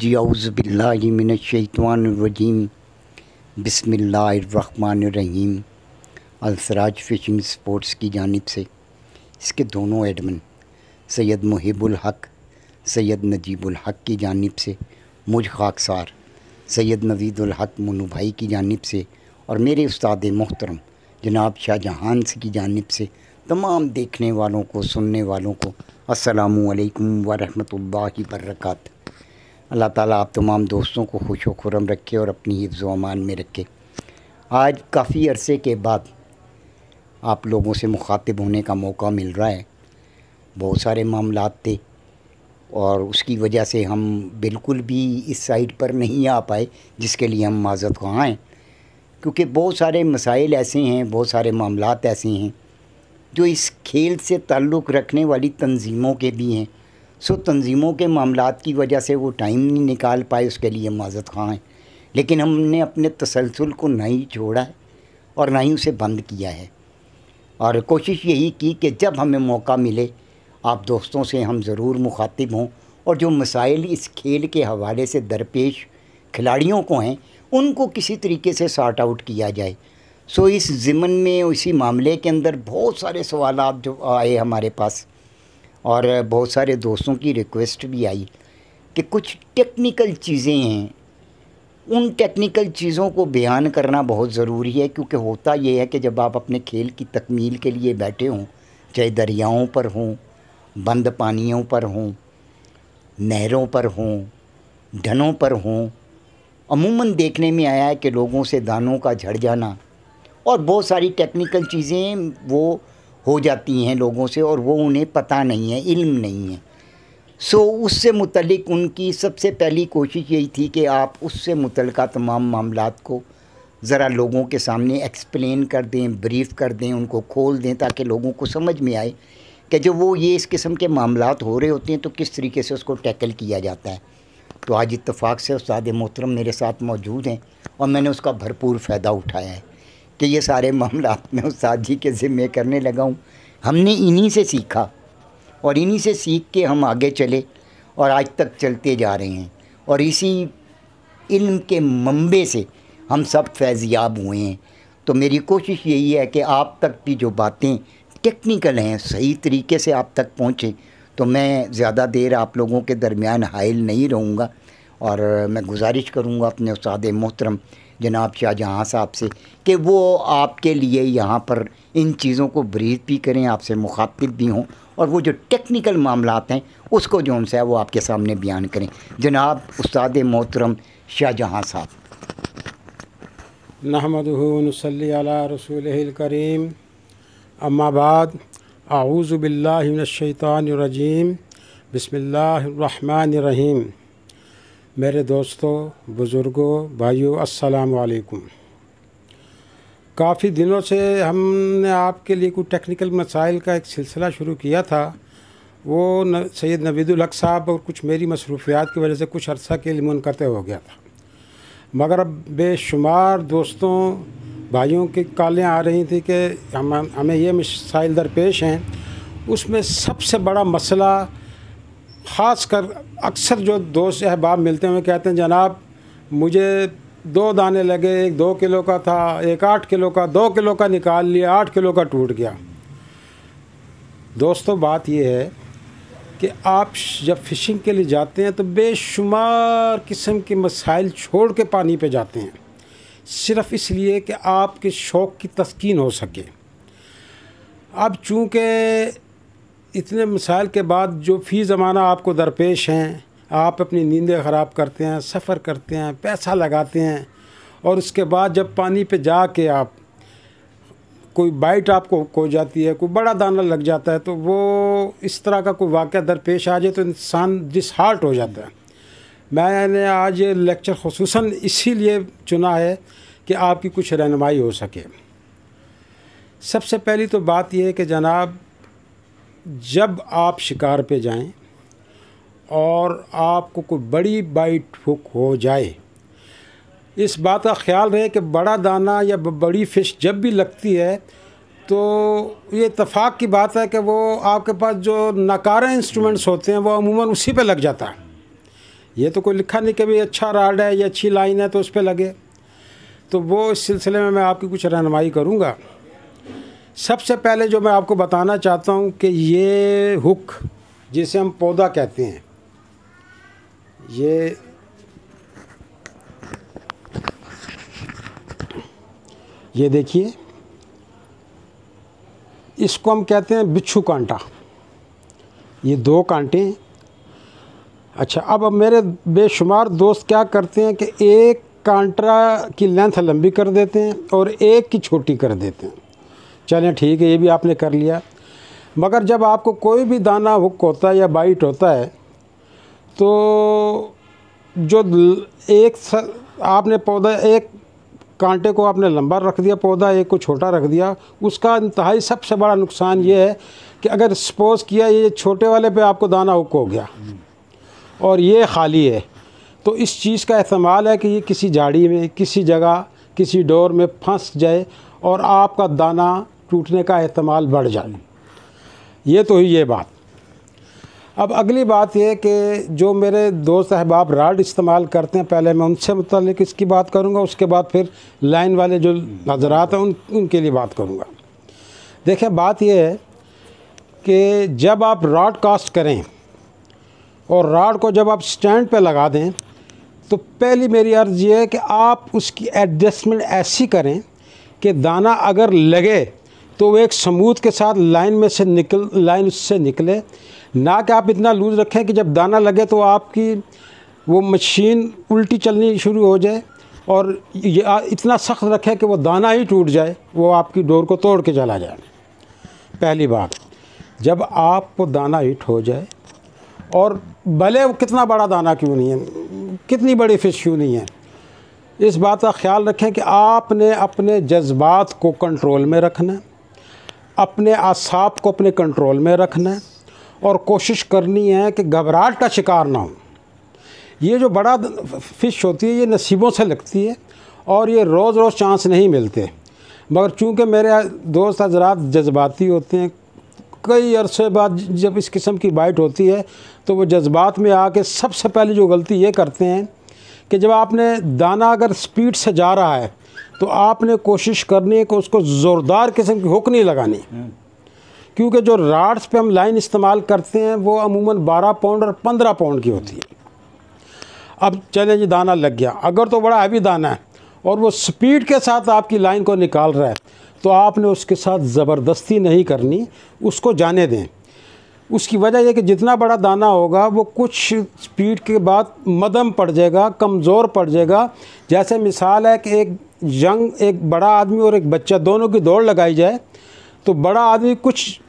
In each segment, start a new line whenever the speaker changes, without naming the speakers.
जी अउज़बिल्लिमिनशैतवानरजीम अलसराज phishing sports की जानब से इसके दोनों एडमिन सैयद मुहिबुल हक सैयद नजीबुल हक की जानब से मुझ खाकसार सैयद नवीदुल हक मुनू भाई की जानब से और मेरे उस्ताद मोहतरम जनाब शाहजहान की जानब से तमाम देखने वालों को सुनने वालों को असलकम वरहमल वर्का अल्लाह ताला आप तमाम दोस्तों को खुश व खुरम रखे और अपनी हिफ्ज़ अमान में रखे आज काफ़ी अरसे के बाद आप लोगों से मुखातिब होने का मौका मिल रहा है बहुत सारे मामला थे और उसकी वजह से हम बिल्कुल भी इस साइड पर नहीं आ पाए जिसके लिए हम माजत को आएँ क्योंकि बहुत सारे मसाइल ऐसे हैं बहुत सारे मामला ऐसे हैं जो इस खेल से ताल्लुक़ रखने वाली तंजीमों के भी हैं सो तंजीमों के मामला की वजह से वो टाइम नहीं निकाल पाए उसके लिए माजत खां हैं लेकिन हमने अपने तसलसल को ना ही छोड़ा है और ना ही उसे बंद किया है और कोशिश यही की कि जब हमें मौका मिले आप दोस्तों से हम ज़रूर मुखातिब हों और जो मसाइल इस खेल के हवाले से दरपेश खिलाड़ियों को हैं उनको किसी तरीके से सॉर्ट आउट किया जाए सो इस ज़िमन में इसी मामले के अंदर बहुत सारे सवाल जो आए हमारे पास और बहुत सारे दोस्तों की रिक्वेस्ट भी आई कि कुछ टेक्निकल चीज़ें हैं उन टेक्निकल चीज़ों को बयान करना बहुत ज़रूरी है क्योंकि होता यह है कि जब आप अपने खेल की तकमील के लिए बैठे हों चाहे दरियाओं पर हों बंद पानियों पर हों नहरों पर हों ढनों पर हों अमूमन देखने में आया है कि लोगों से दानों का झड़ जाना और बहुत सारी टेक्निकल चीज़ें वो हो जाती हैं लोगों से और वो उन्हें पता नहीं है इल्म नहीं है सो so, उससे मुतलिक उनकी सबसे पहली कोशिश यही थी कि आप उससे मुतल तमाम मामला को ज़रा लोगों के सामने एक्सप्लेन कर दें ब्रीफ कर दें उनको खोल दें ताकि लोगों को समझ में आए कि जब वो ये इस किस्म के मामला हो रहे होते हैं तो किस तरीके से उसको टैकल किया जाता है तो आज इतफ़ाक़ से उस्ताद मोहतरम मेरे साथ मौजूद हैं और मैंने उसका भरपूर फ़ायदा उठाया है कि ये सारे मामला मैं उस्ताद जी के ज़िम्मे करने लगा हूँ हमने इन्हीं से सीखा और इन्हीं से सीख के हम आगे चले और आज तक चलते जा रहे हैं और इसी इल्म के मंबे से हम सब फैज़याब हुए हैं तो मेरी कोशिश यही है कि आप तक भी जो बातें टेक्निकल हैं सही तरीके से आप तक पहुँचें तो मैं ज़्यादा देर आप लोगों के दरमियान हायल नहीं रहूँगा और मैं गुजारिश करूँगा अपने उसाद मोहतरम जनाब शाहजहाँ साहब से कि वो आपके लिए यहाँ पर इन चीज़ों को ब्रीज भी करें आपसे मुखातिब भी हों और वो जो टेक्निकल मामला हैं उसको जो उनसे है वो आपके सामने बयान करें जनाब उस्ताद मोहतरम शाहजहाँ साहब
नहमदनसली रसूल करीम अम्माबाद आऊज़बिल्लाशैतानरजीम बसमिल्लर रहीम मेरे दोस्तों बुज़ुर्गों भाइयों अस्सलाम वालेकुम काफ़ी दिनों से हमने आपके लिए कुछ टेक्निकल मसाइल का एक सिलसिला शुरू किया था वो न, सैयद नवीदुल हक साहब और कुछ मेरी मसरूफियात की वजह से कुछ अरसा के लिए करते हो गया था मगर अब बेशुमार दोस्तों भाइयों की कालें आ रही थी कि हम हमें ये मसाइल दरपेश हैं उसमें सबसे बड़ा मसला ख़ास कर अक्सर जो दोस्त अहबाब मिलते हैं वो कहते हैं जनाब मुझे दो दाने लगे एक दो किलो का था एक आठ किलो का दो किलो का निकाल लिया आठ किलो का टूट गया दोस्तों बात यह है कि आप जब फ़िशिंग के लिए जाते हैं तो बेशुमार किस्म के मसाइल छोड़ के पानी पे जाते हैं सिर्फ इसलिए कि आपके शौक़ की तस्कीन हो सके अब चूँकि इतने मिसाइल के बाद जो फ़ी ज़माना आपको दरपेश हैं आप अपनी नींदें ख़राब करते हैं सफ़र करते हैं पैसा लगाते हैं और उसके बाद जब पानी पे के आप कोई बाइट आपको खो जाती है कोई बड़ा दाना लग जाता है तो वो इस तरह का कोई वाक़ दरपेश आ जाए तो इंसान डिसहार्ट हो जाता है मैंने आज ये लेक्चर खसूस इसीलिए चुना है कि आपकी कुछ रहनमाई हो सके सबसे पहली तो बात यह है कि जनाब जब आप शिकार पे जाएं और आपको कोई बड़ी बाइट हुक हो जाए इस बात का ख्याल रहे कि बड़ा दाना या बड़ी फ़िश जब भी लगती है तो ये इतफाक़ की बात है कि वो आपके पास जो नकारा इंस्ट्रूमेंट्स होते हैं वो अमूमन उसी पे लग जाता है ये तो कोई लिखा नहीं कि भाई अच्छा राड है या अच्छी लाइन है तो उस पर लगे तो वो इस सिलसिले में मैं आपकी कुछ रहनमाई करूँगा सबसे पहले जो मैं आपको बताना चाहता हूँ कि ये हुक जिसे हम पौधा कहते हैं ये ये देखिए इसको हम कहते हैं बिच्छू कांटा ये दो कांटे हैं अच्छा अब मेरे बेशुमार दोस्त क्या करते हैं कि एक कांटा की लेंथ लंबी कर देते हैं और एक की छोटी कर देते हैं चलें ठीक है ये भी आपने कर लिया मगर जब आपको कोई भी दाना हुक होता है या बाइट होता है तो जो एक आपने पौधा एक कांटे को आपने लंबा रख दिया पौधा एक को छोटा रख दिया उसका इंतहाई सबसे बड़ा नुकसान ये है कि अगर सपोज़ किया ये छोटे वाले पे आपको दाना हुक हो गया और ये खाली है तो इस चीज़ का इस्तेमाल है कि ये किसी झाड़ी में किसी जगह किसी डोर में फंस जाए और आपका दाना टूटने का अहतमाल बढ़ जाए ये तो ही ये बात अब अगली बात यह कि जो मेरे दोस्त अहबाब राड इस्तेमाल करते हैं पहले मैं उनसे मतलब इसकी बात करूँगा उसके बाद फिर लाइन वाले जो नजरात हैं उन उनके लिए बात करूँगा देखें बात यह है कि जब आप रॉड कास्ट करें और रॉड को जब आप स्टैंड पे लगा दें तो पहली मेरी अर्ज़ ये है कि आप उसकी एडजस्टमेंट ऐसी करें कि दाना अगर लगे तो वो एक समूथ के साथ लाइन में से निकल लाइन से निकले ना कि आप इतना लूज रखें कि जब दाना लगे तो आपकी वो मशीन उल्टी चलनी शुरू हो जाए और ये इतना सख्त रखें कि वो दाना ही टूट जाए वो आपकी डोर को तोड़ के चला जाए पहली बात जब आपको दाना हिट हो जाए और भले वो कितना बड़ा दाना क्यों नहीं है कितनी बड़ी फ़िश क्यों नहीं है इस बात का ख्याल रखें कि आपने अपने जज्बात को कंट्रोल में रखना अपने आसाब को अपने कंट्रोल में रखना है और कोशिश करनी है कि घबराहट का शिकार ना हो ये जो बड़ा फिश होती है ये नसीबों से लगती है और ये रोज़ रोज़ चांस नहीं मिलते मगर चूंकि मेरे दोस्त हजरात जज्बाती होते हैं कई अरसे बाद जब इस किस्म की बाइट होती है तो वो जज्बात में आके सबसे पहले जो गलती ये करते हैं कि जब आपने दाना अगर स्पीड से जा रहा है तो आपने कोशिश करनी है कि उसको ज़ोरदार किस्म की हुक नहीं लगानी क्योंकि जो राड्स पे हम लाइन इस्तेमाल करते हैं वो अमूमन 12 पाउंड और 15 पाउंड की होती है अब चले जी दाना लग गया अगर तो बड़ा हैवी दाना है और वो स्पीड के साथ आपकी लाइन को निकाल रहा है तो आपने उसके साथ ज़बरदस्ती नहीं करनी उसको जाने दें उसकी वजह यह कि जितना बड़ा दाना होगा वो कुछ स्पीड के बाद मदम पड़ जाएगा कमज़ोर पड़ जाएगा जैसे मिसाल है कि एक यंग एक बड़ा आदमी और एक बच्चा दोनों की दौड़ लगाई जाए तो बड़ा आदमी कुछ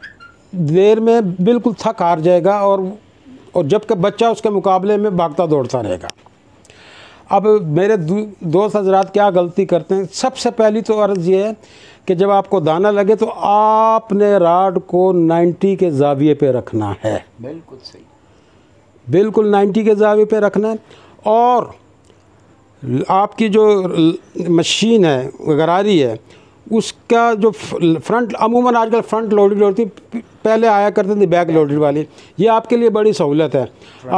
देर में बिल्कुल थक हार जाएगा और और जबकि बच्चा उसके मुकाबले में भागता दौड़ता रहेगा अब मेरे दोस्त हजरात क्या गलती करते हैं सबसे पहली तो अर्ज़ ये है कि जब आपको दाना लगे तो आपने राड को 90 के जाविये पे रखना है
बिल्कुल सही
बिल्कुल 90 के जाविये पे रखना है और आपकी जो मशीन है गरारी है उसका जो फ्रंट अमूमन आजकल फ्रंट लोडेड होती पहले आया करते थे बैक लोडेड वाली ये आपके लिए बड़ी सहूलत है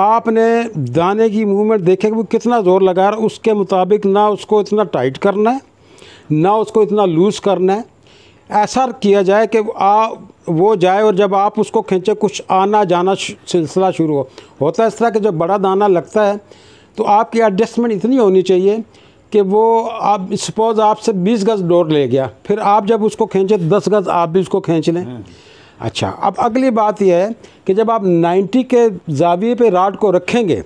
आपने दाने की मूवमेंट देखे कि वो कितना ज़ोर लगा रहा उसके मुताबिक ना उसको इतना टाइट करना है ना उसको इतना लूज़ करना है ऐसा किया जाए कि आ वो जाए और जब आप उसको खींचे कुछ आना जाना सिलसिला शुरू हो होता है इस तरह कि जब बड़ा दाना लगता है तो आपकी एडजस्टमेंट इतनी होनी चाहिए कि वो आप सपोज़ आपसे 20 गज़ डोर ले गया फिर आप जब उसको खींचे 10 गज़ आप भी उसको खींच लें हम्म। अच्छा अब अगली बात यह है कि जब आप 90 के जाविए पे राड को रखेंगे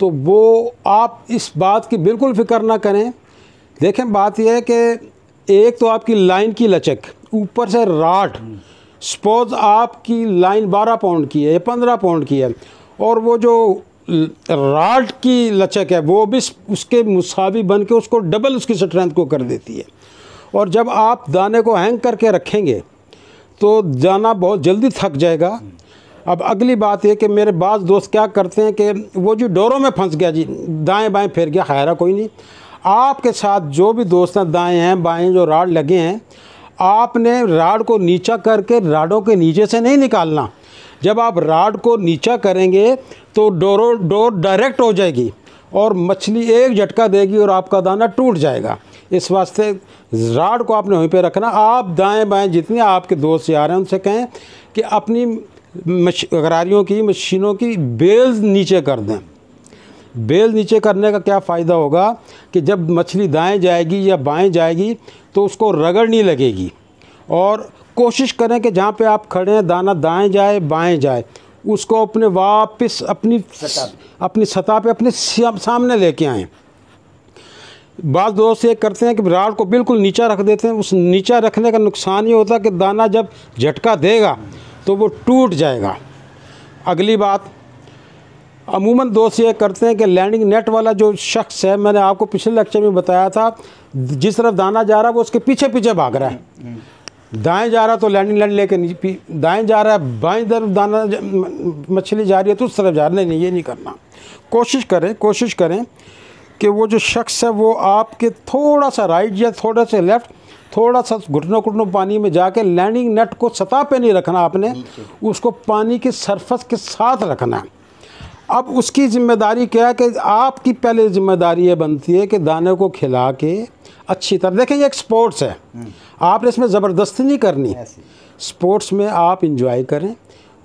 तो वो आप इस बात की बिल्कुल फिक्र ना करें देखें बात यह है कि एक तो आपकी लाइन की लचक ऊपर से राट सपोज आपकी लाइन बारह पाउंड की है पंद्रह पाउंड की है और वो जो राट की लचक है वो भी उसके मुसावी बन के उसको डबल उसकी स्ट्रेंथ को कर देती है और जब आप दाने को हैंग करके रखेंगे तो दाना बहुत जल्दी थक जाएगा अब अगली बात यह कि मेरे बाद दोस्त क्या करते हैं कि वो जो डोरों में फंस गया जी दाएं बाएं फेर गया हायरा कोई नहीं आपके साथ जो भी दोस्त हैं दाएँ हैं बाएँ जो राड लगे हैं आपने राड को नीचा करके राडों के नीचे से नहीं निकालना जब आप राड को नीचा करेंगे तो डोरो डोर डायरेक्ट हो जाएगी और मछली एक झटका देगी और आपका दाना टूट जाएगा इस वास्ते राड को आपने वहीं पे रखना आप दाएं बाएं जितने आपके दोस्त यार हैं उनसे कहें कि अपनी गरारियों की मशीनों की बेल्स नीचे कर दें बेल नीचे करने का क्या फ़ायदा होगा कि जब मछली दाएं जाएगी या बाएं जाएगी तो उसको रगड़ नहीं लगेगी और कोशिश करें कि जहाँ पे आप खड़े हैं दाना दाएं जाए बाएं जाए उसको अपने वापस अपनी सता। अपनी सतह पे अपने सामने लेके आएँ बाद दोस्त ये करते हैं कि राड को बिल्कुल नीचा रख देते हैं उस नीचा रखने का नुकसान ये होता है कि दाना जब झटका देगा तो वो टूट जाएगा अगली बात अमूमन दोस्त ये करते हैं कि लैंडिंग नेट वाला जो शख्स है मैंने आपको पिछले लेक्चर में बताया था जिस तरफ दाना जा रहा है वो उसके पीछे पीछे भाग रहा है दाएं जा रहा तो लैंडिंग लैंड लेके दाएं जा रहा है बाएं तरफ दाना मछली जा रही है तो उस तरफ जा रहा है नहीं ये नहीं करना कोशिश करें कोशिश करें कि वो जो शख्स है वो आपके थोड़ा सा राइट या थोड़ा सा लेफ़्ट थोड़ा सा घुटनों घुटनों पानी में जाके लैंडिंग नेट को सतह पे नहीं रखना आपने उसको पानी के सरफस के साथ रखना है अब उसकी ज़िम्मेदारी क्या है कि आपकी पहले ज़िम्मेदारी ये बनती है कि दाने को खिला के अच्छी तरह देखें ये एक स्पोर्ट्स है हम्म। आपने इसमें ज़बरदस्ती नहीं करनी स्पोर्ट्स में आप इंजॉय करें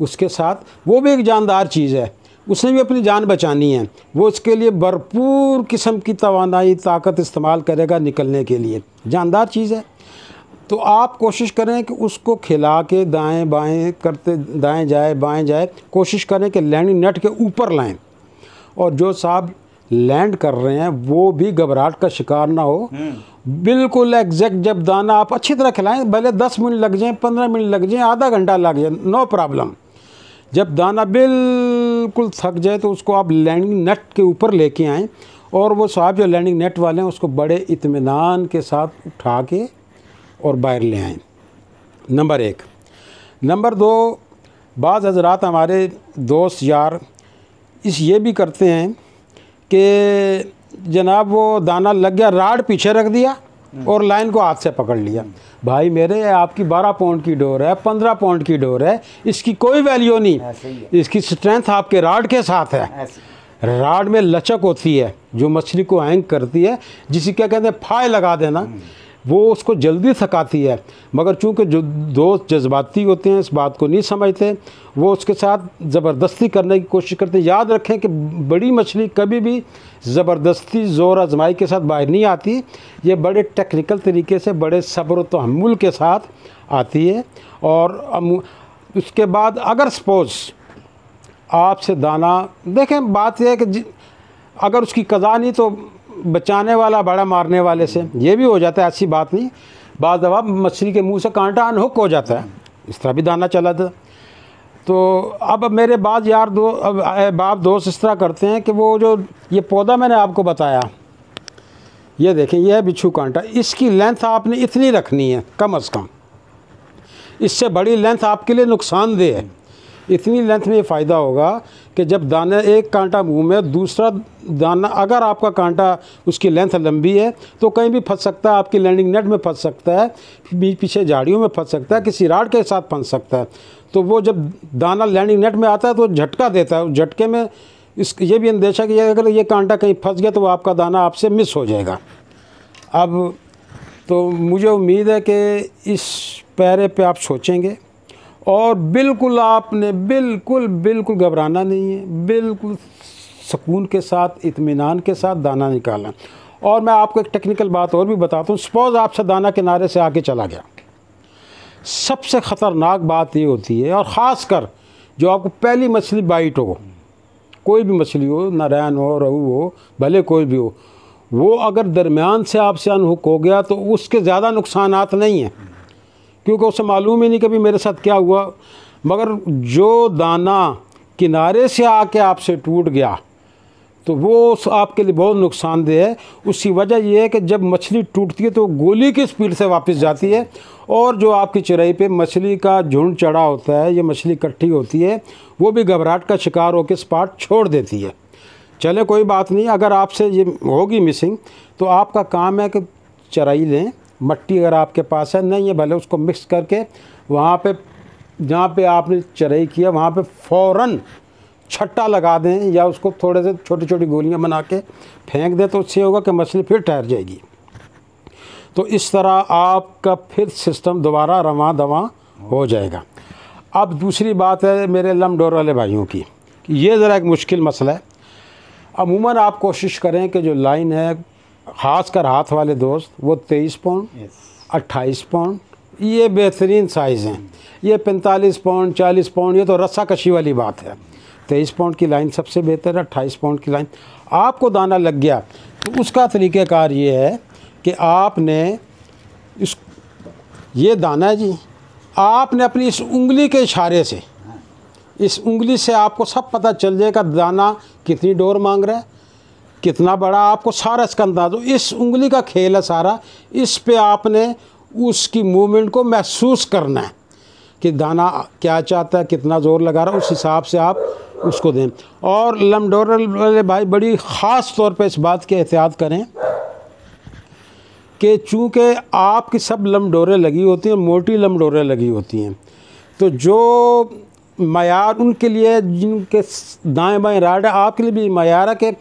उसके साथ वो भी एक जानदार चीज़ है उसने भी अपनी जान बचानी है वो इसके लिए भरपूर किस्म की तोानाई ताकत इस्तेमाल करेगा निकलने के लिए जानदार चीज़ है तो आप कोशिश करें कि उसको खिला के दाएं बाएं करते दाएं जाए बाएं जाए कोशिश करें कि लैंडिंग नेट के ऊपर लाएं और जो साहब लैंड कर रहे हैं वो भी घबराहट का शिकार ना हो हम्म। बिल्कुल एग्जैक्ट जब दाना आप अच्छी तरह खिलाएं भले दस मिनट लग जाएं पंद्रह मिनट लग जाएं आधा घंटा लग जाए नो प्रॉब्लम जब दाना बिल्कुल थक जाए तो उसको आप लैंडिंग नेट के ऊपर लेके आएँ और वो साहब जो लैंडिंग नेट वाले हैं उसको बड़े इतमान के साथ उठा के और बाहर ले आएँ नंबर एक नंबर दो बाज़ हजरात हमारे दोस्त यार इस ये भी करते हैं कि जनाब वो दाना लग गया राड पीछे रख दिया हम्म। और लाइन को हाथ से पकड़ लिया भाई मेरे आपकी 12 पाउंड की डोर है 15 पाउंड की डोर है इसकी कोई वैल्यू नहीं इसकी स्ट्रेंथ आपके राड के साथ है राड में लचक होती है जो मछली को हैंग करती है जिसे क्या कहते हैं फाय लगा देना हम्म। वो उसको जल्दी थकाती है मगर चूंकि जो दोस्त जज्बाती होते हैं इस बात को नहीं समझते वो उसके साथ ज़बरदस्ती करने की कोशिश करते हैं याद रखें कि बड़ी मछली कभी भी ज़बरदस्ती ज़ोर आजमाई के साथ बाहर नहीं आती ये बड़े टेक्निकल तरीके से बड़े सब्र तहमुल तो के साथ आती है और उसके बाद अगर सपोज़ आपसे दाना देखें बात यह है कि अगर उसकी कज़ा नहीं तो बचाने वाला बड़ा मारने वाले से ये भी हो जाता है ऐसी बात नहीं बाद दवा मछली के मुंह से कांटा अनहुक हो जाता है इस तरह भी दाना चला था तो अब मेरे बाद यार दो अब बाप दोस्त इस तरह करते हैं कि वो जो ये पौधा मैंने आपको बताया ये देखें यह बिच्छू कांटा इसकी लेंथ आपने इतनी रखनी है कम अज़ कम इससे बड़ी लेंथ आपके लिए नुकसानदेह है इतनी लेंथ में ये फ़ायदा होगा कि जब दाना एक कांटा मुंह में दूसरा दाना अगर आपका कांटा उसकी लेंथ लंबी है तो कहीं भी फंस सकता है आपकी लैंडिंग नेट में फंस सकता है बीच पीछे झाड़ियों में फंस सकता है किसी राड के साथ फंस सकता है तो वो जब दाना लैंडिंग नेट में आता है तो झटका देता है उस झटके में इस ये भी अंदेशा कि अगर ये कांटा कहीं फंस गया तो वो आपका दाना आपसे मिस हो जाएगा अब तो मुझे उम्मीद है कि इस पैरे पे आप सोचेंगे और बिल्कुल आपने बिल्कुल बिल्कुल घबराना नहीं है बिल्कुल सुकून के साथ इतमान के साथ दाना निकालना और मैं आपको एक टेक्निकल बात और भी बताता हूँ सपोज़ आपसे दाना किनारे से आके चला गया सबसे ख़तरनाक बात ये होती है और ख़ास कर जो आपको पहली मछली बाइट हो कोई भी मछली हो नारायण हो रहू हो भले कोई भी हो वो अगर दरमियान से आपसे अनहुक हो गया तो उसके ज़्यादा नुकसान नहीं हैं क्योंकि उसे मालूम ही नहीं कभी मेरे साथ क्या हुआ मगर जो दाना किनारे से आके आपसे टूट गया तो वो आपके लिए बहुत नुकसानदेह है उसकी वजह यह है कि जब मछली टूटती है तो गोली की स्पीड से वापस जाती है और जो आपकी चिराई पे मछली का झुंड चढ़ा होता है ये मछली इकट्ठी होती है वो भी घबराहट का शिकार होकर स्पाट छोड़ देती है चले कोई बात नहीं अगर आपसे ये होगी मिसिंग तो आपका काम है कि चराई लें मट्टी अगर आपके पास है नहीं है भले उसको मिक्स करके वहाँ पे जहाँ पे आपने चराई किया वहाँ पे फ़ौरन छट्टा लगा दें या उसको थोड़े से छोटी छोटी गोलियाँ बना के फेंक दें तो उससे होगा कि मछली फिर ठहर जाएगी तो इस तरह आपका फिर सिस्टम दोबारा रवा दवा हो जाएगा अब दूसरी बात है मेरे लमडोर वाले भाइयों की ये ज़रा एक मुश्किल मसला है अमूमन आप कोशिश करें कि जो लाइन है खासकर हाथ वाले दोस्त वो तेईस पाउंड अट्ठाईस पाउंड ये बेहतरीन साइज़ हैं ये पैंतालीस पाउंड चालीस पाउंड ये तो रस्सा कशी वाली बात है तेईस पाउंड की लाइन सबसे बेहतर है अट्ठाईस पाउंड की लाइन आपको दाना लग गया तो उसका तरीक़ेकार ये है कि आपने इस ये दाना है जी आपने अपनी इस उंगली के इशारे से इस उंगली से आपको सब पता चल जाएगा दाना कितनी डोर मांग रहा है कितना बड़ा आपको सारा इसका अंदाजा इस उंगली का खेल है सारा इस पे आपने उसकी मूवमेंट को महसूस करना है कि दाना क्या चाहता है कितना ज़ोर लगा रहा है उस हिसाब से आप उसको दें और लमडोर वाले भाई बड़ी ख़ास तौर पे इस बात की एहतियात करें कि चूँकि आपकी सब लमडोरें लगी होती हैं मोटी लमडोरें लगी होती हैं तो जो मैार उनके लिए जिनके दाएँ बाएँ राड है आपके लिए भी मैार है कि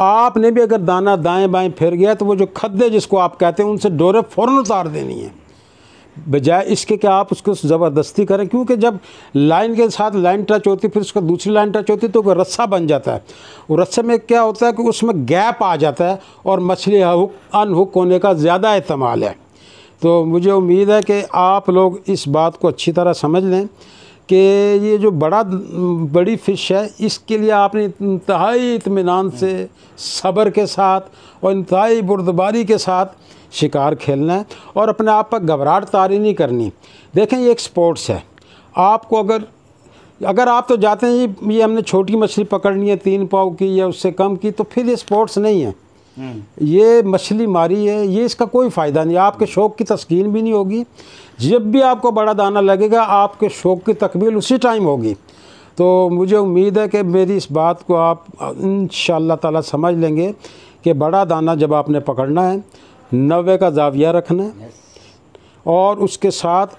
आपने भी अगर दाना दाएं बाएं फिर गया तो वो जो खद्दे जिसको आप कहते हैं उनसे डोरे फ़ौर उतार देनी है बजाय इसके कि आप उसको ज़बरदस्ती करें क्योंकि जब लाइन के साथ लाइन टच होती फिर उसका दूसरी लाइन टच होती तो रस्सा बन जाता है वो रस्से में क्या होता है कि उसमें गैप आ जाता है और मछली हुक अनहुक होने का ज़्यादा इस्तेमाल है तो मुझे उम्मीद है कि आप लोग इस बात को अच्छी तरह समझ लें कि ये जो बड़ा बड़ी फ़िश है इसके लिए आपने इंतहाई इतमान से सब्र के साथ और इंतहाई बुरदबारी के साथ शिकार खेलना है और अपने आप पर घबराहट तारी नहीं करनी देखें ये एक स्पोर्ट्स है आपको अगर अगर आप तो जाते हैं जी ये हमने छोटी मछली पकड़नी है तीन पाव की या उससे कम की तो फिर ये स्पोर्ट्स नहीं है हम्म। ये मछली मारी है ये इसका कोई फ़ायदा नहीं आपके शौक़ की तस्किन भी नहीं होगी जब भी आपको बड़ा दाना लगेगा आपके शौक़ की तकमील उसी टाइम होगी तो मुझे उम्मीद है कि मेरी इस बात को आप इन ताला समझ लेंगे कि बड़ा दाना जब आपने पकड़ना है नवे का जाविया रखना है और उसके साथ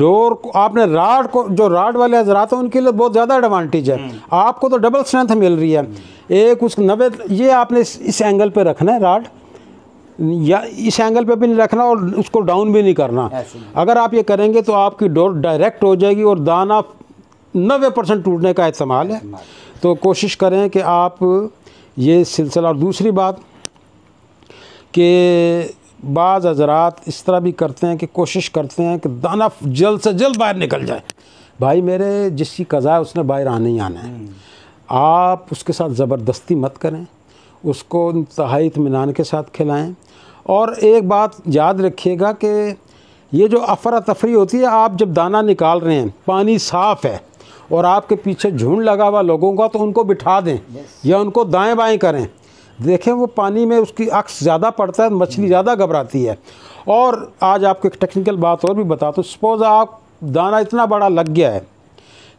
डोर को आपने राड को जो राड वाले हजरात हैं उनके लिए बहुत ज़्यादा एडवांटेज है हम्म। आपको तो डबल स्ट्रेंथ मिल रही है एक उस नवे ये आपने इस, इस एंगल पे रखना है राड या इस एंगल पे भी नहीं रखना और उसको डाउन भी नहीं करना अगर आप ये करेंगे तो आपकी डोर डायरेक्ट हो जाएगी और दाना नबे परसेंट टूटने का इस्तेमाल है तो कोशिश करें कि आप ये सिलसिला और दूसरी बात कि बाज़ हजरात इस तरह भी करते हैं कि कोशिश करते हैं कि दाना जल्द से जल्द बाहर निकल जाए भाई मेरे जिसकी कज़ा है उसने बाहर आने ही आना है हम्म। आप उसके साथ ज़बरदस्ती मत करें उसको इंतहाई इतमान के साथ खिलाएं और एक बात याद रखिएगा कि ये जो अफरा तफरी होती है आप जब दाना निकाल रहे हैं पानी साफ़ है और आपके पीछे झुंड लगा हुआ लोगों का तो उनको बिठा दें या उनको दाएं बाएं करें देखें वो पानी में उसकी अक्स ज़्यादा पड़ता है मछली hmm. ज़्यादा घबराती है और आज आपको एक टेक्निकल बात और भी बता दो सपोज़ आप दाना इतना बड़ा लग गया है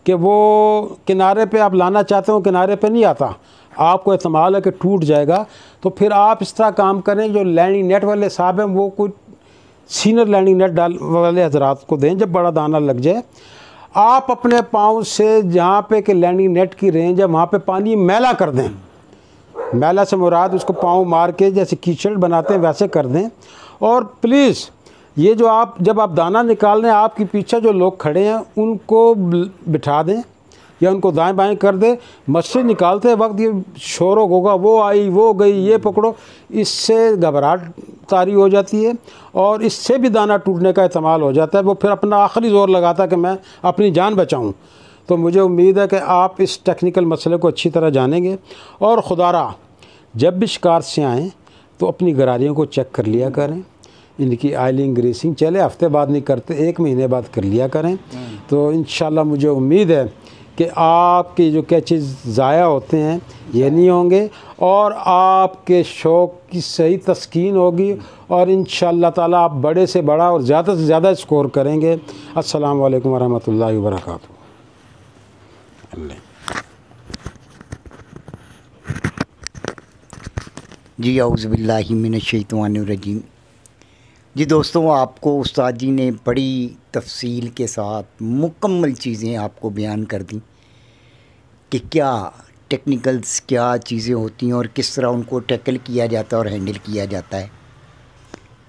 कि वो किनारे पे आप लाना चाहते हो किनारे पे नहीं आता आपको इस्तेमाल है कि टूट जाएगा तो फिर आप इस तरह काम करें जो लैंडिंग नेट वाले साहब हैं वो कोई सीनियर लैंडिंग नेट डाल वाले हजरात को दें जब बड़ा दाना लग जाए आप अपने पाँव से जहाँ पे कि लैंडिंग नेट की रेंज है वहाँ पे पानी मैला कर दें मैला से मुराद उसको पाँव मार के जैसे कीचड़ बनाते हैं वैसे कर दें और प्लीज़ ये जो आप जब आप दाना निकाल रहे हैं आपके पीछे जो लोग खड़े हैं उनको बिठा दें या उनको दाएं बाएं कर दे मछली निकालते वक्त ये शोरों होगा वो आई वो गई ये पकड़ो इससे घबराहट तारी हो जाती है और इससे भी दाना टूटने का इस्तेमाल हो जाता है वो फिर अपना आखिरी ज़ोर लगाता है कि मैं अपनी जान बचाऊँ तो मुझे उम्मीद है कि आप इस टेक्निकल मसले को अच्छी तरह जानेंगे और खुदारा जब भी शिकार से आएँ तो अपनी गरारियों को चेक कर लिया करें इनकी आयलिंग ग्रीसिंग चले हफ्ते बाद नहीं करते एक महीने बाद कर लिया करें हम्म। तो इन मुझे उम्मीद है कि आपके जो क्या ज़ाया होते हैं ये नहीं होंगे और आपके शौक़ की सही तस्कीन होगी और इन ताला आप बड़े से बड़ा और ज़्यादा से ज़्यादा स्कोर करेंगे अस्सलाम
वालेकुम वरक जी बरकातहू जी जी दोस्तों आपको उस्ताद जी ने बड़ी तफसील के साथ मुकम्मल चीज़ें आपको बयान कर दी कि क्या टेक्निकल्स क्या चीज़ें होती हैं और किस तरह उनको टैकल किया जाता है और हैंडल किया जाता है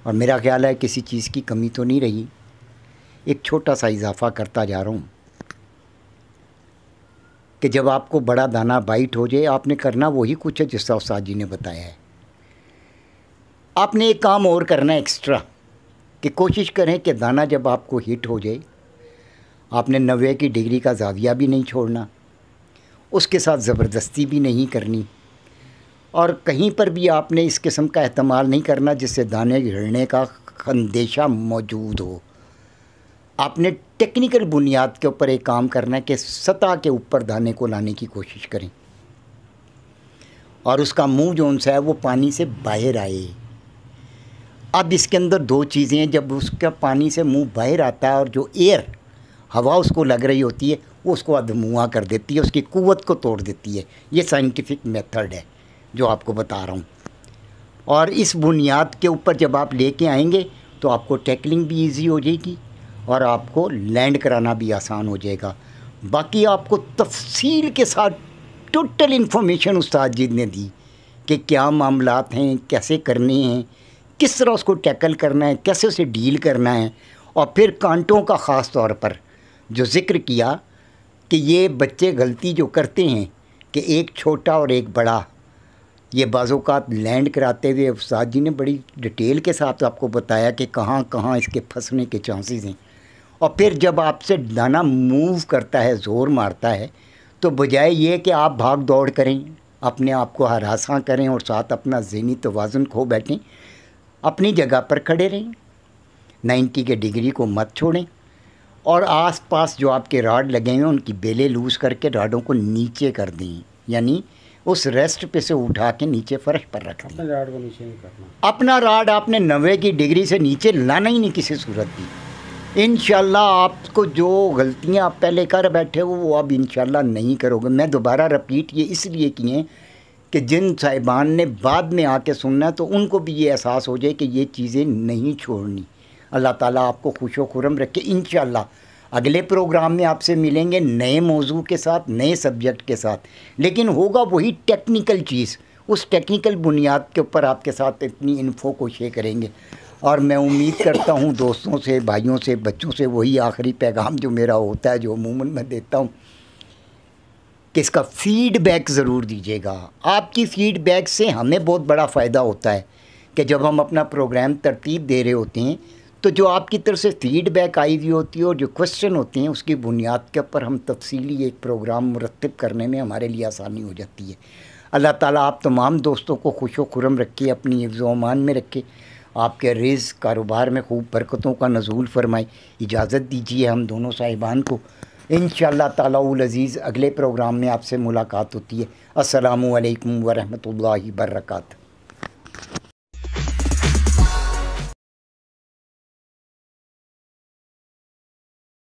और मेरा ख्याल है किसी चीज़ की कमी तो नहीं रही एक छोटा सा इजाफ़ा करता जा रहा हूँ कि जब आपको बड़ा दाना बाइट हो जाए आपने करना वही कुछ है जिसका उस्ताद जी ने बताया है आपने एक काम और करना है एक्स्ट्रा कि कोशिश करें कि दाना जब आपको हिट हो जाए आपने नवे की डिग्री का जाविया भी नहीं छोड़ना उसके साथ ज़बरदस्ती भी नहीं करनी और कहीं पर भी आपने इस किस्म का इस्तेमाल नहीं करना जिससे दाने गिरने का अंदेशा मौजूद हो आपने टेक्निकल बुनियाद के ऊपर एक काम करना है कि सतह के ऊपर दाने को लाने की कोशिश करें और उसका मुंह जो सा है वो पानी से बाहर आए अब इसके अंदर दो चीज़ें हैं जब उसका पानी से मुंह बाहर आता है और जो एयर हवा उसको लग रही होती है वो उसको अधमुआ कर देती है उसकी कुवत को तोड़ देती है ये साइंटिफिक मेथड है जो आपको बता रहा हूँ और इस बुनियाद के ऊपर जब आप लेके आएंगे तो आपको टैकलिंग भी इजी हो जाएगी और आपको लैंड कराना भी आसान हो जाएगा बाकी आपको तफसील के साथ टोटल इन्फॉर्मेशन उस्ताद जी ने दी कि क्या मामलात हैं कैसे करने हैं किस तरह उसको टैकल करना है कैसे उसे डील करना है और फिर कांटों का ख़ास तौर पर जो ज़िक्र किया कि ये बच्चे गलती जो करते हैं कि एक छोटा और एक बड़ा ये बाज़ात लैंड कराते हुए उस्ताद जी ने बड़ी डिटेल के साथ आपको बताया कि कहाँ कहाँ इसके फंसने के चांसेस हैं और फिर जब आपसे दाना मूव करता है ज़ोर मारता है तो बजाय ये कि आप भाग दौड़ करें अपने आप को हरासा करें और साथ अपना जहनी तोज़ुन खो बैठें अपनी जगह पर खड़े रहें 90 के डिग्री को मत छोड़ें और आसपास जो आपके राड लगे हुए हैं उनकी बेलें लूज़ करके राडों को नीचे कर दें यानी उस रेस्ट पे से उठा के नीचे फर्श पर रख दें राड को नीचे नहीं करना अपना राड आपने नब्बे की डिग्री से नीचे लाना ही नहीं किसी सूरत की इन आपको जो गलतियाँ आप पहले कर बैठे हो वो अब इन नहीं करोगे मैं दोबारा रिपीट ये इसलिए किए कि जिन साहिबान ने बाद में आके सुनना है तो उनको भी ये एहसास हो जाए कि ये चीज़ें नहीं छोड़नी अल्लाह ताला आपको खुश व खुरम रखे इन अगले प्रोग्राम में आपसे मिलेंगे नए मौजू के साथ नए सब्जेक्ट के साथ लेकिन होगा वही टेक्निकल चीज़ उस टेक्निकल बुनियाद के ऊपर आपके साथ इतनी इन्फो को शेयर करेंगे और मैं उम्मीद करता हूँ दोस्तों से भाइयों से बच्चों से वही आखिरी पैगाम जो मेरा होता है जो अमूमन मैं देता हूँ कि इसका फ़ीडबैक ज़रूर दीजिएगा आपकी फ़ीडबैक से हमें बहुत बड़ा फ़ायदा होता है कि जब हम अपना प्रोग्राम तरतीब दे रहे होते हैं तो जो आपकी तरफ से फ़ीडबैक आई हुई होती है और जो क्वेश्चन होते हैं उसकी बुनियाद के ऊपर हम तफसली एक प्रोग्राम मुरतब करने में हमारे लिए आसानी हो जाती है अल्लाह ताला आप तमाम दोस्तों को खुश खुरम रखे अपनी हिफ्ज़ोमान में रखे आपके रिज कारोबार में खूब बरकतों का नजूल फरमाए इजाज़त दीजिए हम दोनों साहिबान को इन तज़ीज़ अगले प्रोग्राम में आपसे मुलाकात होती है असलकम वरहमल वर्का